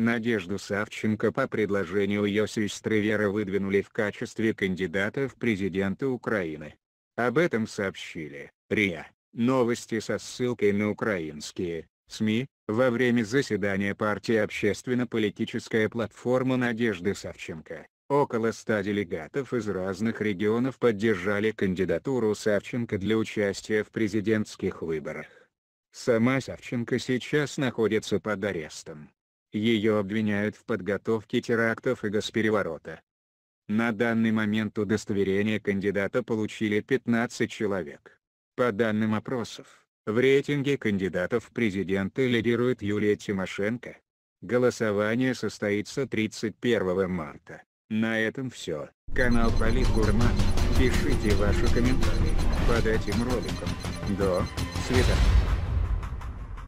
Надежду Савченко по предложению ее сестры Веры выдвинули в качестве кандидата в президенты Украины. Об этом сообщили РИА, новости со ссылкой на украинские СМИ, во время заседания партии «Общественно-политическая платформа Надежды Савченко». Около ста делегатов из разных регионов поддержали кандидатуру Савченко для участия в президентских выборах. Сама Савченко сейчас находится под арестом. Ее обвиняют в подготовке терактов и госпереворота. На данный момент удостоверение кандидата получили 15 человек. По данным опросов, в рейтинге кандидатов в президенты лидирует Юлия Тимошенко. Голосование состоится 31 марта. На этом все. Канал Политгурман. Пишите ваши комментарии под этим роликом. До свидания.